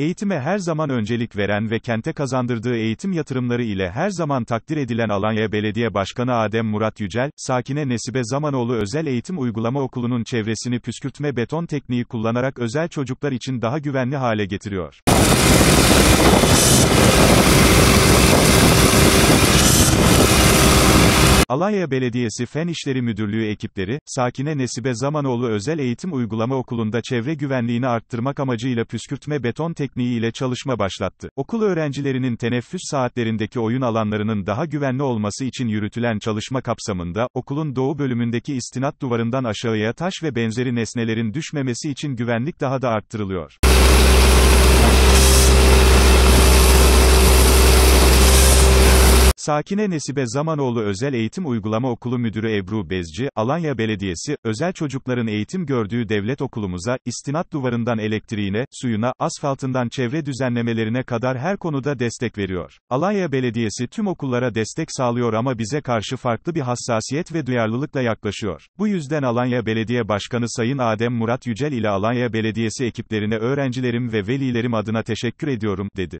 Eğitime her zaman öncelik veren ve kente kazandırdığı eğitim yatırımları ile her zaman takdir edilen Alanya Belediye Başkanı Adem Murat Yücel, Sakine Nesibe Zamanoğlu Özel Eğitim Uygulama Okulu'nun çevresini püskürtme beton tekniği kullanarak özel çocuklar için daha güvenli hale getiriyor. Alanya Belediyesi Fen İşleri Müdürlüğü ekipleri, Sakine Nesibe Zamanoğlu Özel Eğitim Uygulama Okulu'nda çevre güvenliğini arttırmak amacıyla püskürtme beton tekniği ile çalışma başlattı. Okul öğrencilerinin teneffüs saatlerindeki oyun alanlarının daha güvenli olması için yürütülen çalışma kapsamında, okulun doğu bölümündeki istinat duvarından aşağıya taş ve benzeri nesnelerin düşmemesi için güvenlik daha da arttırılıyor. Sakine Nesibe Zamanoğlu Özel Eğitim Uygulama Okulu Müdürü Ebru Bezci, Alanya Belediyesi, özel çocukların eğitim gördüğü devlet okulumuza, istinat duvarından elektriğine, suyuna, asfaltından çevre düzenlemelerine kadar her konuda destek veriyor. Alanya Belediyesi tüm okullara destek sağlıyor ama bize karşı farklı bir hassasiyet ve duyarlılıkla yaklaşıyor. Bu yüzden Alanya Belediye Başkanı Sayın Adem Murat Yücel ile Alanya Belediyesi ekiplerine öğrencilerim ve velilerim adına teşekkür ediyorum, dedi.